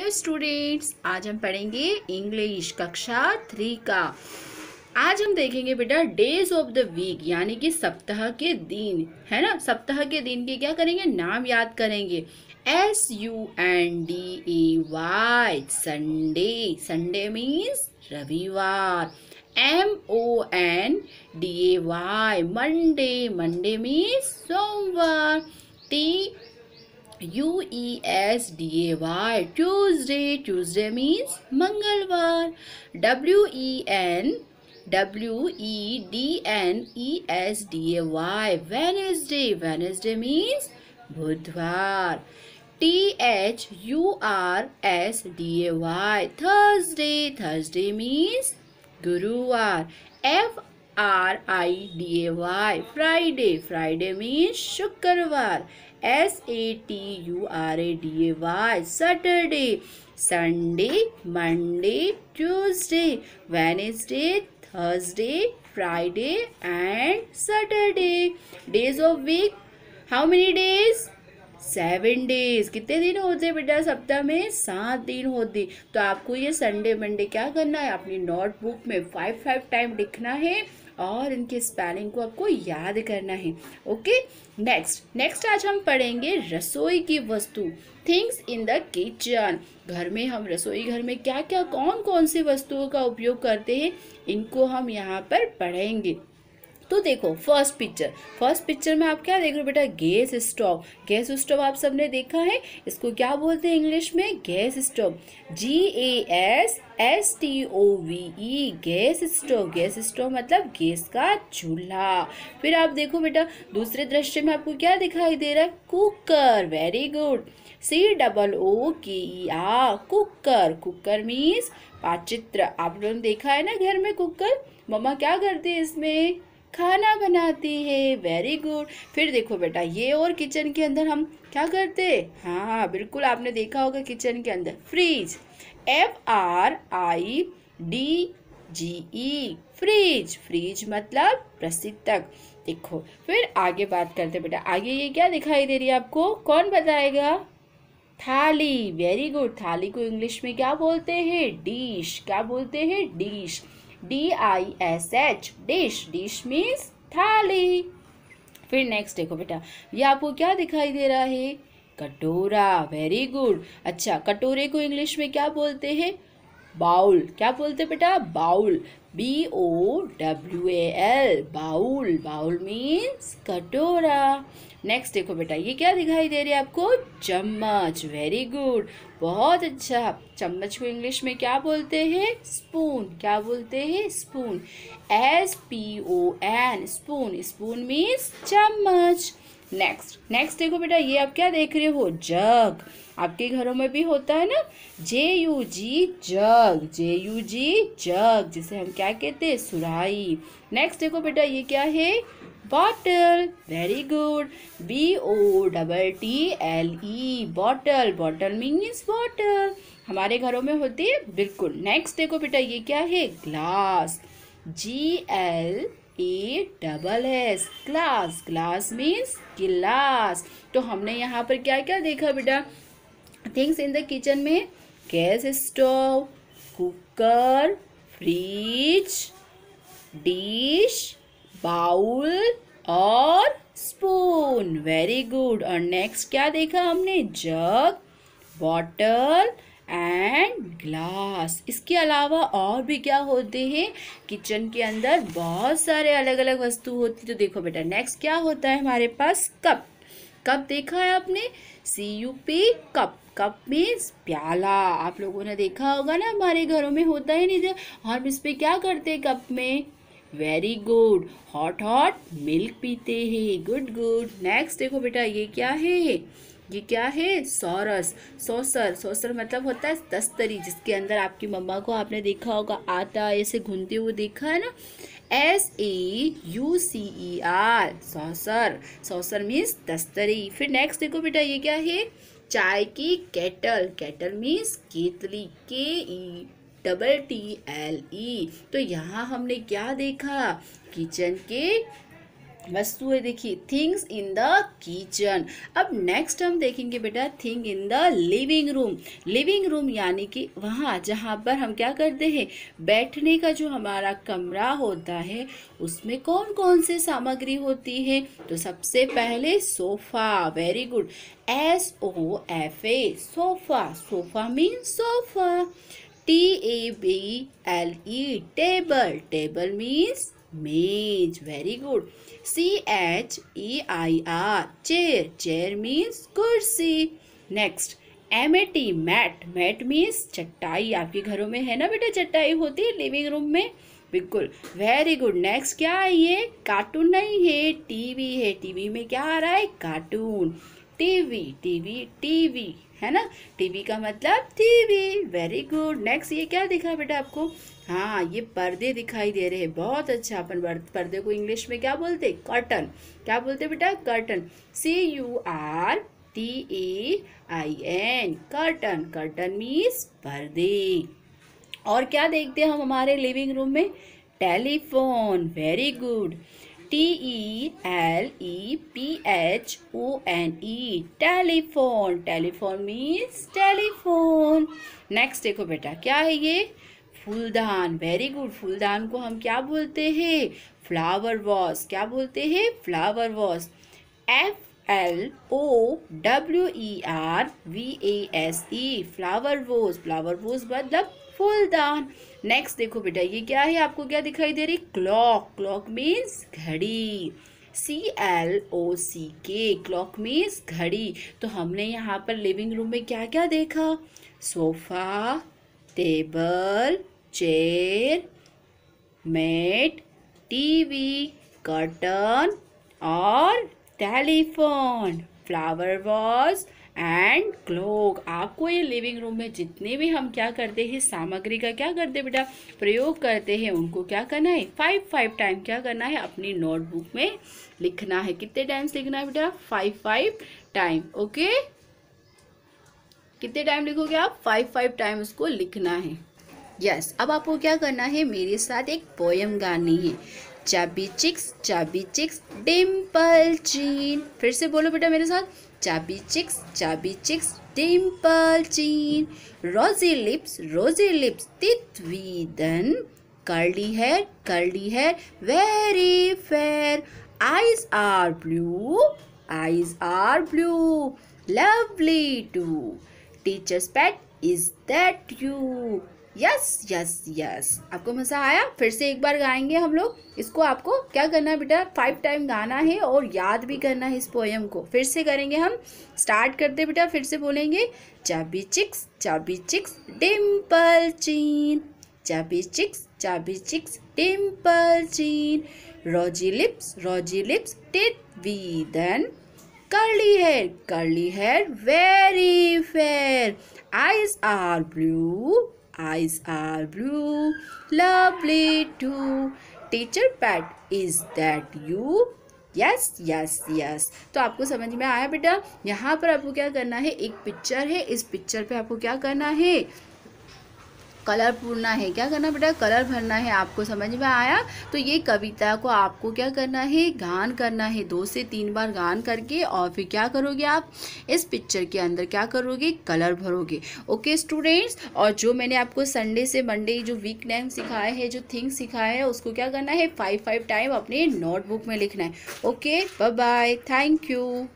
Hello students आज हम पढ़ेंगे इंग्लिश कक्षा थ्री का आज हम देखेंगे बेटा डेज ऑफ द वीक यानी कि सप्ताह के दिन है ना सप्ताह के दिन के क्या करेंगे नाम याद करेंगे S U N D E Y Sunday Sunday means रविवार M O N D A Y Monday Monday means सोमवार T U E S D A Y Tuesday Tuesday means मंगलवार W E N W E D N E S D A Y Wednesday Wednesday means बुधवार T H U R S D A Y Thursday Thursday means गुरुवार F R I D A Y Friday Friday means शुक्रवार S A T U R A D A Y Saturday Sunday Monday Tuesday Wednesday Thursday Friday and Saturday days of week how many days seven days कितने दिन होते बेटा सप्ताह में सात दिन होते तो आपको ये संडे मंडे क्या करना है अपनी नोटबुक में फाइव फाइव टाइम लिखना है और इनके स्पेलिंग को आपको याद करना है ओके नेक्स्ट नेक्स्ट आज हम पढ़ेंगे रसोई की वस्तु थिंग्स इन द किचन घर में हम रसोई घर में क्या क्या कौन कौन सी वस्तुओं का उपयोग करते हैं इनको हम यहाँ पर पढ़ेंगे तो देखो फर्स्ट पिक्चर फर्स्ट पिक्चर में आप क्या देख रहे हो बेटा गैस स्टोव गैस स्टोव आप सबने देखा है इसको क्या बोलते हैं इंग्लिश में gas stove G A S S T O V E gas stove gas stove मतलब गैस का चूल्हा फिर आप देखो बेटा दूसरे दृश्य में आपको क्या दिखाई दे रहा है cooker very good C double O K E R cooker cooker means पाचित्र आप लोगों ने देखा है ना घर में कुकर मम्मा क्या करते हैं इसमें खाना बनाती है वेरी गुड फिर देखो बेटा ये और किचन के अंदर हम क्या करते हाँ बिल्कुल आपने देखा होगा किचन के अंदर fridge F R I D G E fridge fridge मतलब प्रसिद्ध तक देखो फिर आगे बात करते बेटा आगे ये क्या दिखाई दे रही है आपको कौन बताएगा थाली वेरी गुड थाली को इंग्लिश में क्या बोलते हैं डिश क्या बोलते हैं dish D I S H dish dish means थाली फिर नेक्स्ट देखो बेटा ये आपको क्या दिखाई दे रहा है कटोरा वेरी गुड अच्छा कटोरे को इंग्लिश में क्या बोलते हैं बाउल क्या बोलते बेटा bowl B O W A L bowl bowl means कटोरा नेक्स्ट देखो बेटा ये क्या दिखाई दे रही है आपको चम्मच वेरी गुड बहुत अच्छा चम्मच को इंग्लिश में क्या बोलते हैं स्पून क्या बोलते हैं spoon S P O N spoon spoon means चम्मच नेक्स्ट नेक्स्ट देखो बेटा ये आप क्या देख रहे हो जग आपके घरों में भी होता है ना जे you ji jug J you जी जग जिसे हम क्या कहते हैं सुराई नेक्स्ट देखो बेटा ये क्या है bottle very good B O double T L E bottle bottle means bottle हमारे घरों में होती है बिल्कुल नेक्स्ट देखो बेटा ये क्या है glass G L A double S glass glass means glass तो हमने यहाँ पर क्या क्या देखा बेटा थिंग्स इन द किचन में gas stove cooker fridge dish bowl और स्पून वेरी गुड और नेक्स्ट क्या देखा हमने जग बॉटल एंड ग्लास इसके अलावा और भी क्या होते हैं किचन के अंदर बहुत सारे अलग अलग वस्तु होती तो देखो बेटा नेक्स्ट क्या होता है हमारे पास कप कप देखा है आपने C U P cup cup means प्याला आप लोगों ने देखा होगा ना हमारे घरों में होता है नहीं तो हम इस पर क्या करते हैं कप में very good hot hot milk पीते हैं गुड गुड नेक्स्ट देखो बेटा ये क्या है ये क्या है सौरस सौसर सौसर मतलब होता है तस्तरी जिसके अंदर आपकी मम्मा को आपने देखा होगा आता ऐसे घूमते हुए देखा है ना S A U C E R saucer saucer means तस्तरी फिर नेक्स्ट देखो बेटा ये क्या है चाय की केटल केटल मीन्स केतली K E double T L E तो यहाँ हमने क्या देखा किचन के वस्तुएं देखिए थिंग्स इन द किचन अब नेक्स्ट हम देखेंगे बेटा thing in the living room living room यानी कि वहाँ जहाँ पर हम क्या करते हैं बैठने का जो हमारा कमरा होता है उसमें कौन कौन से सामग्री होती है तो सबसे पहले sofa very good S O F A sofa sofa means sofa T A B L E table table means मेज very good C H E I R chair chair means कुर्सी next M A T mat mat means चट्टाई आपके घरों में है ना बेटा चट्टाई होती है लिविंग रूम में बिल्कुल वेरी गुड नेक्स्ट क्या है ये कार्टून नहीं है टीवी है टीवी में क्या आ रहा है कार्टून टीवी टीवी टीवी है ना टीवी का मतलब टीवी वेरी गुड नेक्स्ट ये क्या दिखा बेटा आपको हाँ ये पर्दे दिखाई दे रहे हैं बहुत अच्छा अपन पर्दे को इंग्लिश में क्या बोलते कर्टन क्या बोलते बेटा curtain C U R T A I N curtain curtain means पर्दे और क्या देखते हैं हम हमारे लिविंग रूम में telephone very good T E L E P H O N E telephone telephone means telephone next देखो बेटा क्या है ये फूलदान वेरी गुड फूलदान को हम क्या बोलते हैं फ्लावर वॉस क्या बोलते हैं flower vase F L O W E R V A S E flower vase flower vase मतलब फूलदान नेक्स्ट देखो बेटा ये क्या है आपको क्या दिखाई दे रही क्लॉक क्लॉक मीन्स घड़ी सी एल ओ सी के क्लॉक मीन्स घड़ी तो हमने यहाँ पर लिविंग रूम में क्या क्या देखा sofa table chair mat TV curtain और telephone flower vase and clock आपको ये लिविंग रूम में जितने भी हम क्या करते हैं सामग्री का क्या करते हैं बेटा प्रयोग करते हैं उनको क्या करना है फाइव फाइव टाइम क्या करना है अपनी नोटबुक में लिखना है कितने टाइम्स लिखना है बेटा फाइव फाइव टाइम ओके कितने टाइम लिखोगे आप फाइव फाइव टाइम उसको लिखना है यस yes, अब आपको क्या करना है मेरे साथ एक पोयम गानी है चाबी चिक्स चाबी चिक्स डिम्पल चीन फिर से बोलो बेटा मेरे साथ चाबी चिक्स चाबी चिक्स डिम्पल चीन रोजी लिप्स रोजी लिप्स तित्वीदन curly hair curly hair very fair eyes are blue eyes are blue lovely too teacher's pet is that you yes yes yes आपको मज़ा आया फिर से एक बार गाएंगे हम लोग इसको आपको क्या करना बेटा फाइव टाइम गाना है और याद भी करना है इस पोएम को फिर से करेंगे हम स्टार्ट करते बेटा फिर से बोलेंगे चाबी चिक्स चाबी चिक्स डिम्पल चीन चाबी चिक्स चाबी चिक्स डिम्पल चीन रोजी लिप्स रोजी लिप्स टिट वी देन curly hair curly hair very fair eyes are blue eyes are blue. Lovely too. Teacher pet is that you yes yes yes तो आपको समझ में आया बेटा यहाँ पर आपको क्या करना है एक पिक्चर है इस पिक्चर पे आपको क्या करना है कलर पूरना है क्या करना बेटा कलर भरना है आपको समझ में आया तो ये कविता को आपको क्या करना है गान करना है दो से तीन बार गान करके और फिर क्या करोगे आप इस पिक्चर के अंदर क्या करोगे कलर भरोगे ओके स्टूडेंट्स और जो मैंने आपको संडे से मंडे जो वीक नेम सिखाया है जो थिंग सिखाया है उसको क्या करना है फाइव फाइव टाइम अपने नोटबुक में लिखना है okay bye bye thank you